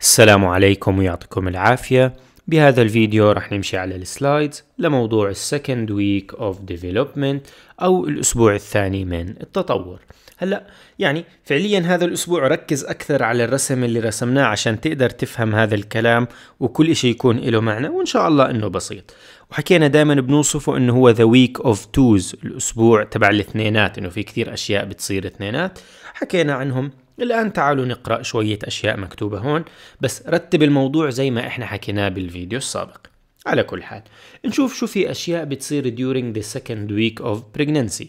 السلام عليكم ويعطيكم العافية بهذا الفيديو راح نمشي على السلايدز لموضوع السكند ويك اوف ديفلوبمنت او الاسبوع الثاني من التطور هلا يعني فعليا هذا الاسبوع ركز اكثر على الرسم اللي رسمناه عشان تقدر تفهم هذا الكلام وكل شيء يكون له معنى وان شاء الله انه بسيط وحكينا دائما بنوصفه انه هو ذا ويك اوف توز الاسبوع تبع الاثنينات انه في كثير اشياء بتصير اثنينات حكينا عنهم الآن تعالوا نقرأ شوية أشياء مكتوبة هون بس رتب الموضوع زي ما إحنا حكيناه بالفيديو السابق على كل حال نشوف شو في أشياء بتصير during the second week of pregnancy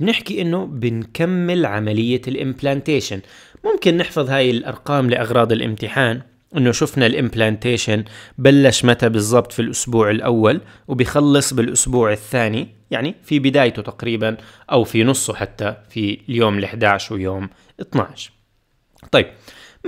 بنحكي إنه بنكمل عملية الإمبلانتيشن ممكن نحفظ هاي الأرقام لأغراض الامتحان إنه شفنا الإمبلانتيشن بلش متى بالضبط في الأسبوع الأول وبيخلص بالأسبوع الثاني يعني في بدايته تقريبا أو في نصه حتى في اليوم ال11 ويوم 12 طيب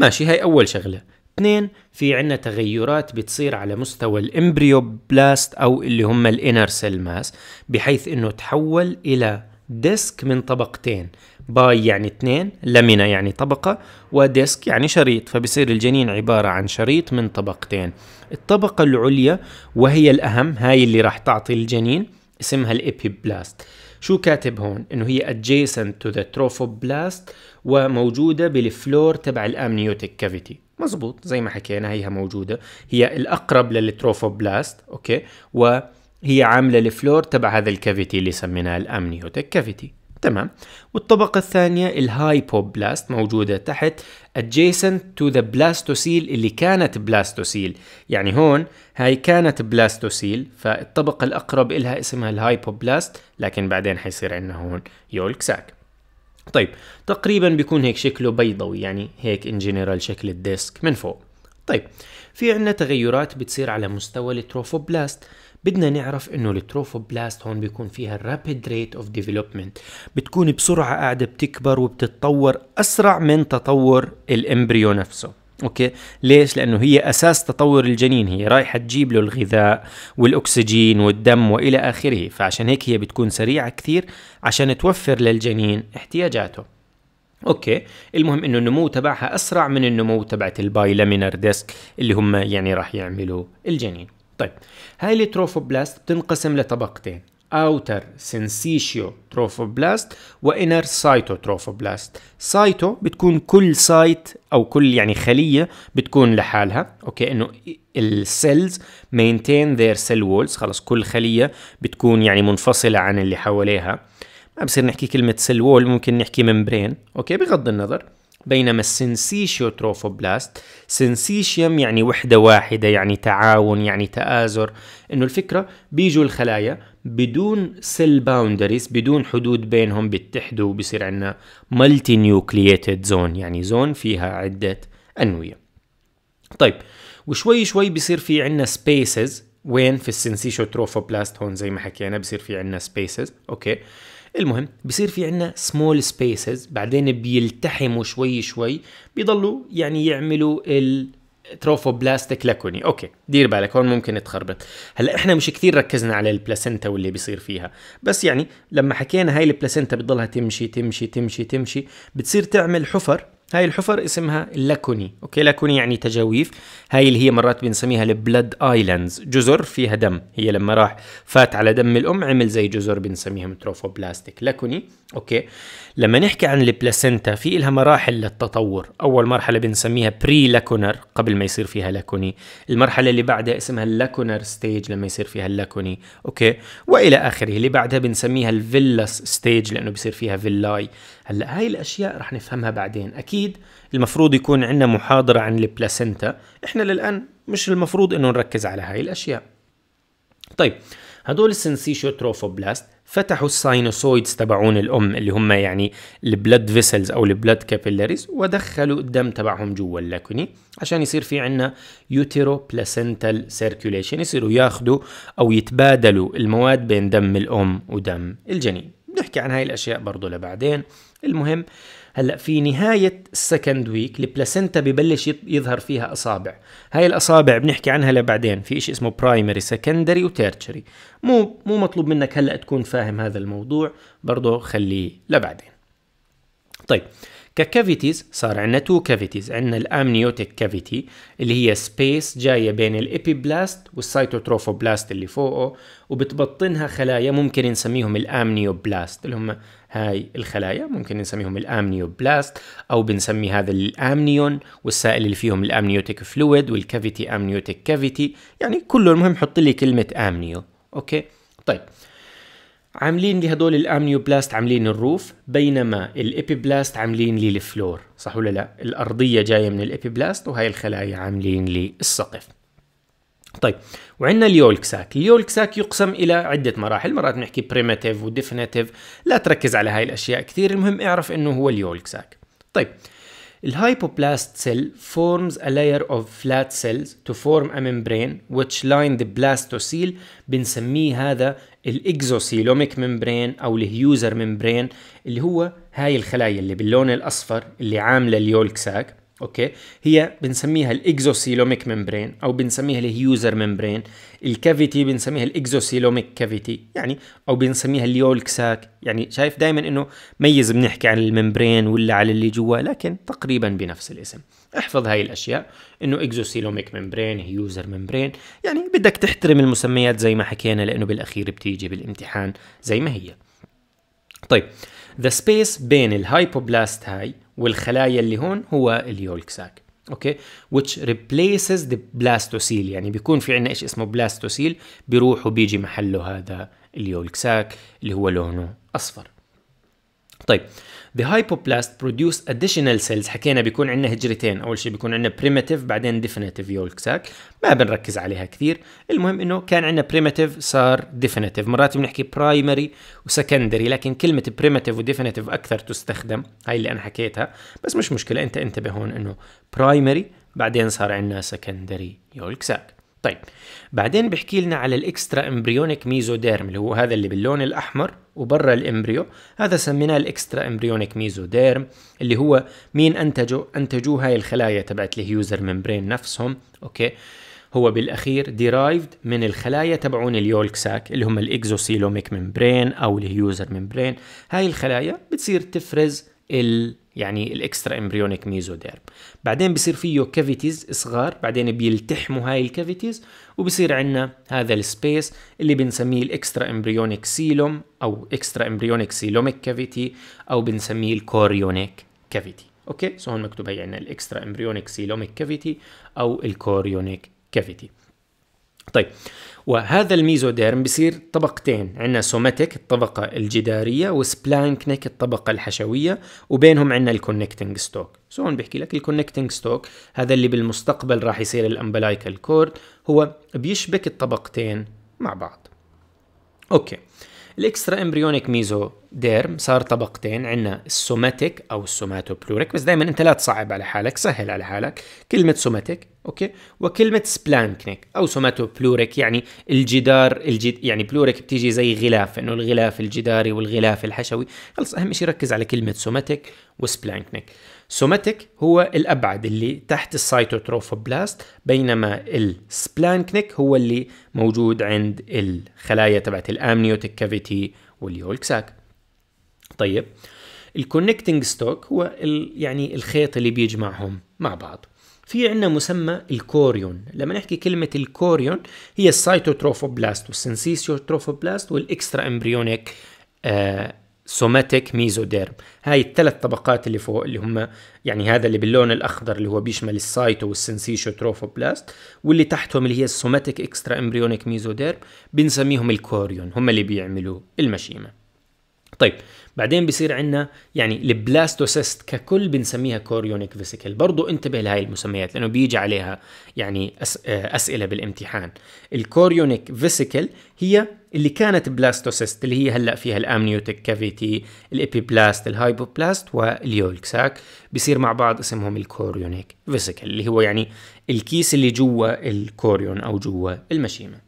ماشي هاي أول شغلة اثنين في عنا تغيرات بتصير على مستوى الامبريوبلاست أو اللي هم الانر سيل ماس بحيث أنه تحول إلى ديسك من طبقتين باي يعني اثنين لمنة يعني طبقة وديسك يعني شريط فبصير الجنين عبارة عن شريط من طبقتين الطبقة العليا وهي الأهم هاي اللي راح تعطي الجنين اسمها الإبيبلاست شو كاتب هون؟ إنه هي adjacent to the trophoblast وموجودة بالفلور تبع الأمنيوتيك كافيتي مزبوط زي ما حكينا هيها موجودة هي الأقرب للتروفوبلاست أوكي وهي عاملة الفلور تبع هذا الكافيتي اللي سميناه الأمنيوتيك كافيتي تمام والطبقة الثانية الهايبوبلاست موجودة تحت adjacent to the blastocyl اللي كانت بلاستوسيل يعني هون هاي كانت بلاستوسيل فالطبقة الأقرب إلها اسمها الهايبوبلاست لكن بعدين حيصير عندنا هون يولك ساك طيب تقريبا بيكون هيك شكله بيضوي يعني هيك ان جنرال شكل الديسك من فوق طيب في عندنا تغيرات بتصير على مستوى التروفوبلاست بدنا نعرف انه التروفوبلاست هون بيكون فيها الرابيد ريت اوف ديفلوبمنت بتكون بسرعه قاعده بتكبر وبتتطور اسرع من تطور الامبريو نفسه اوكي ليش لانه هي اساس تطور الجنين هي رايحه تجيب له الغذاء والاكسجين والدم والى اخره فعشان هيك هي بتكون سريعه كثير عشان توفر للجنين احتياجاته اوكي المهم انه النمو تبعها اسرع من النمو تبعت البايلامينر ديسك اللي هم يعني راح يعملوا الجنين طيب هاي التروفوبلاست بتنقسم لطبقتين اوتر سنسيشيو تروفوبلاست وانر سايتو تروفوبلاست سايتو بتكون كل سايت او كل يعني خليه بتكون لحالها اوكي انه السيلز مينتين ذير سيل وولز خلص كل خليه بتكون يعني منفصله عن اللي حواليها ما بصير نحكي كلمه سيل وول ممكن نحكي ممبرين اوكي بغض النظر بينما السنسيشيو تروفوبلاست سنسيشيوم يعني وحدة واحدة يعني تعاون يعني تآزر انه الفكرة بيجوا الخلايا بدون سيل باوندريز بدون حدود بينهم بيتحدوا وبصير عندنا مالتي نيوكلييتد زون يعني زون فيها عدة أنوية طيب وشوي شوي بصير في عندنا سبيسز وين في السنسيشو تروفوبلاست هون زي ما حكينا بصير في عندنا سبيسز اوكي المهم بصير في عندنا سمول سبيسز بعدين بيلتحموا شوي شوي بيضلوا يعني يعملوا ال تروفوبلاستيك لاكوني اوكي دير بالك هون ممكن تخربط هلا احنا مش كثير ركزنا على البلاسنتا واللي بيصير فيها بس يعني لما حكينا هاي البلاسنتا بتضلها تمشي تمشي تمشي تمشي بتصير تعمل حفر هاي الحفر اسمها لاكوني اوكي لاكوني يعني تجاويف هاي اللي هي مرات بنسميها البلد ايلاندز جزر فيها دم هي لما راح فات على دم الام عمل زي جزر بنسميها متروفوبلاستيك لاكوني اوكي لما نحكي عن البلاسنتا في لها مراحل للتطور اول مرحله بنسميها بري لاكونر قبل ما يصير فيها لاكوني المرحله اللي بعدها اسمها اللاكونر ستيج لما يصير فيها اللاكوني اوكي والى اخره اللي بعدها بنسميها الفيلاس ستيج لانه بصير فيها فيلاي هلا هاي الاشياء رح نفهمها بعدين اكيد المفروض يكون عندنا محاضره عن البلاسينتا احنا للان مش المفروض انه نركز على هاي الاشياء طيب هدول السنسيشو تروفوبلاست فتحوا الساينوسويدز تبعون الام اللي هم يعني البلد فيسلز او البلد كابيلاريز ودخلوا الدم تبعهم جوا اللاكوني عشان يصير في عندنا يوترو بلاسنتال سيركيوليشن يصيروا ياخذوا او يتبادلوا المواد بين دم الام ودم الجنين بنحكي عن هاي الاشياء برضه لبعدين المهم هلا في نهايه السكند ويك البلاسنتا ببلش يظهر فيها اصابع هاي الاصابع بنحكي عنها لبعدين في شيء اسمه برايمري سكندري وتيرشري مو مو مطلوب منك هلا تكون فاهم هذا الموضوع برضه خليه لبعدين طيب ككافيتيز صار عندنا تو كافيتيز عندنا الامنيوتيك كافيتي اللي هي سبيس جايه بين الابيبلاست والسيتوتروفوبلاست اللي فوقه وبتبطنها خلايا ممكن نسميهم الامنيوبلاست اللي هم هاي الخلايا ممكن نسميهم الامنيوبلاست او بنسمي هذا الامنيون والسائل اللي فيهم الامنيوتيك فلويد والكافيتي امنيوتيك كافيتي يعني كله المهم حط لي كلمه امنيو اوكي طيب عاملين لي هدول الامنيوبلاست عاملين الروف بينما الابيبلاست عاملين لي الفلور صح ولا لا الارضيه جايه من الابيبلاست وهي الخلايا عاملين لي السقف طيب وعندنا اليولك ساك اليولك ساك يقسم الى عده مراحل مرات بنحكي بريماتيف وديفينيتيف لا تركز على هاي الاشياء كثير المهم اعرف انه هو اليولك ساك طيب الهايبوبلاست سيل forms a layer of flat cells to form a membrane which line the blastocele بنسميه هذا الاكزوسيلوميك ممبرين او الهيوزر ممبرين اللي هو هاي الخلايا اللي باللون الاصفر اللي عامله اليولك ساك اوكي هي بنسميها الاكزوسيلوميك ممبرين او بنسميها الهيوزر ممبرين الكافيتي بنسميها الاكزوسيلوميك كافيتي يعني او بنسميها اليولك ساك يعني شايف دائما انه ميز بنحكي عن الممبرين ولا على اللي جوا لكن تقريبا بنفس الاسم احفظ هاي الاشياء انه اكزوسيلوميك ممبرين هيوزر ممبرين يعني بدك تحترم المسميات زي ما حكينا لانه بالاخير بتيجي بالامتحان زي ما هي طيب ذا سبيس بين الهايبوبلاست هاي والخلايا اللي هون هو اليولك ساك اوكي which replaces the blastocyst يعني بيكون في عندنا شيء اسمه بلاستوسيل بيروح وبيجي محله هذا اليولك ساك اللي هو لونه اصفر طيب The hypoplast produce additional cells حكينا بيكون عندنا هجرتين أول شيء بيكون عندنا primitive بعدين definitive يولك ساك ما بنركز عليها كثير المهم إنه كان عندنا primitive صار definitive مرات بنحكي primary secondary لكن كلمة primitive definitive أكثر تستخدم هاي اللي أنا حكيتها بس مش مشكلة أنت انتبه هون إنه primary بعدين صار عندنا secondary يولك ساك طيب بعدين بحكي لنا على الاكسترا امبريونيك ميزوديرم اللي هو هذا اللي باللون الاحمر وبرا الامبريو هذا سميناه الاكسترا امبريونيك ميزوديرم اللي هو مين انتجوا انتجوه هاي الخلايا تبعت الهيوزر ممبرين نفسهم اوكي هو بالاخير ديرايفد من الخلايا تبعون اليولك ساك اللي هم الاكزوسيلوميك ممبرين او الهيوزر ممبرين هاي الخلايا بتصير تفرز ال يعني الاكسترا امبريونيك ميزوديرم بعدين بصير فيه كافيتيز صغار بعدين بيلتحموا هاي الكافيتيز وبصير عندنا هذا السبيس اللي بنسميه الاكسترا امبريونيك سيلوم او اكسترا امبريونيك سيلوميك كافيتي او بنسميه الكوريونيك كافيتي اوكي سو هون مكتوب هي عندنا الاكسترا امبريونيك سيلوميك كافيتي او الكوريونيك كافيتي طيب وهذا الميزوديرم بصير طبقتين عندنا سوماتيك الطبقة الجدارية وسبلانكنيك الطبقة الحشوية وبينهم عندنا الكونكتنج ستوك سو هون بحكي لك الكونكتنج ستوك هذا اللي بالمستقبل راح يصير الامبلايكال كورد هو بيشبك الطبقتين مع بعض اوكي الاكسترا امبريونيك ميزو ديرم صار طبقتين عندنا السوماتيك او السوماتوبلوريك بس دائما انت لا تصعب على حالك سهل على حالك كلمه سوماتيك اوكي وكلمه سبلانكنيك او سوماتو بلوريك يعني الجدار الجد يعني بلوريك بتيجي زي غلاف انه الغلاف الجداري والغلاف الحشوي خلص اهم شيء ركز على كلمه سوماتيك وسبلانكنيك سوماتيك هو الابعد اللي تحت السيتوتروفوبلاست بينما السبلانكنيك هو اللي موجود عند الخلايا تبعت الامنيوتيك كافيتي طيب، هو ساك طيب الكونكتنج ستوك هو يعني الخيط اللي بيجمعهم مع بعض في عندنا مسمى الكوريون لما نحكي كلمة الكوريون هي السايتوتروفوبلاست والسنسيسيوتروفوبلاست والإكسترا إمبريونيك آه سوماتيك ميزوديرم هاي الثلاث طبقات اللي فوق اللي هم يعني هذا اللي باللون الاخضر اللي هو بيشمل السايتو تروفوبلاست واللي تحتهم اللي هي السوماتيك اكسترا امبريونيك ميزوديرم بنسميهم الكوريون هم اللي بيعملوا المشيمه طيب بعدين بصير عندنا يعني البلاستوسيست ككل بنسميها كوريونيك فيسيكل برضو انتبه لهي المسميات لانه بيجي عليها يعني آه، اسئله بالامتحان الكوريونيك فيسيكل هي اللي كانت بلاستوسيست اللي هي هلا فيها الامنيوتيك كافيتي الابيبلاست الهايبوبلاست واليولك ساك بصير مع بعض اسمهم الكوريونيك فيسيكل اللي هو يعني الكيس اللي جوا الكوريون او جوا المشيمه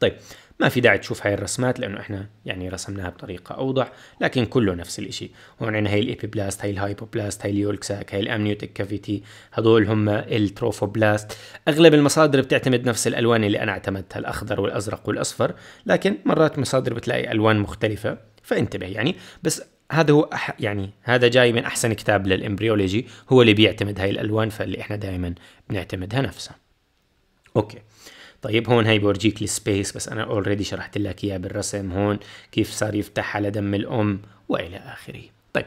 طيب ما في داعي تشوف هاي الرسمات لانه احنا يعني رسمناها بطريقه اوضح لكن كله نفس الشيء هون عندنا هي الابيبلاست هي الهايبوبلاست هي اليولك ساك هي الامنيوتيك كافيتي هذول هم التروفوبلاست اغلب المصادر بتعتمد نفس الالوان اللي انا اعتمدتها الاخضر والازرق والاصفر لكن مرات مصادر بتلاقي الوان مختلفه فانتبه يعني بس هذا هو أح يعني هذا جاي من احسن كتاب للامبريولوجي هو اللي بيعتمد هاي الالوان فاللي احنا دائما بنعتمدها نفسها اوكي طيب هون هي بورجيك السبيس بس انا اوريدي شرحت لك اياه بالرسم هون كيف صار يفتح على دم الام والى اخره طيب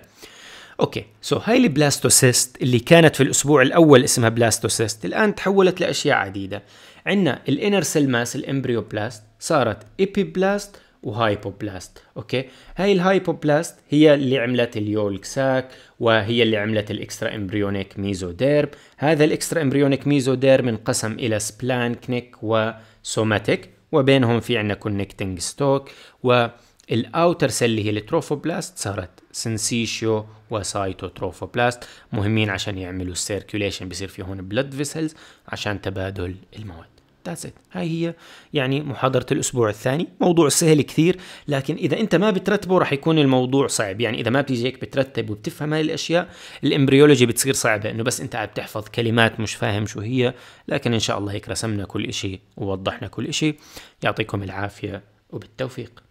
اوكي سو so, هاي البلاستوسيست اللي كانت في الاسبوع الاول اسمها بلاستوسيست الان تحولت لاشياء عديده عندنا الانر سيل ماس الامبريوبلاست صارت ايبيبلاست وهايبوبلاست اوكي هاي الهايبوبلاست هي اللي عملت اليولك ساك وهي اللي عملت الاكسترا امبريونيك ميزوديرم هذا الاكسترا امبريونيك ميزوديرم انقسم الى سبلانكنيك وسوماتيك وبينهم في عندنا كونكتنج ستوك والاوتر سيل اللي هي التروفوبلاست صارت سنسيشيو وسايتوتروفوبلاست مهمين عشان يعملوا السيركيوليشن بصير في هون بلد فيسلز عشان تبادل المواد That's it. هاي هي يعني محاضرة الأسبوع الثاني موضوع سهل كثير لكن إذا أنت ما بترتبه رح يكون الموضوع صعب يعني إذا ما بتيجي هيك بترتب وبتفهم هاي الأشياء الإمبريولوجي بتصير صعبة إنه بس أنت عم تحفظ كلمات مش فاهم شو هي لكن إن شاء الله هيك رسمنا كل إشي ووضحنا كل إشي يعطيكم العافية وبالتوفيق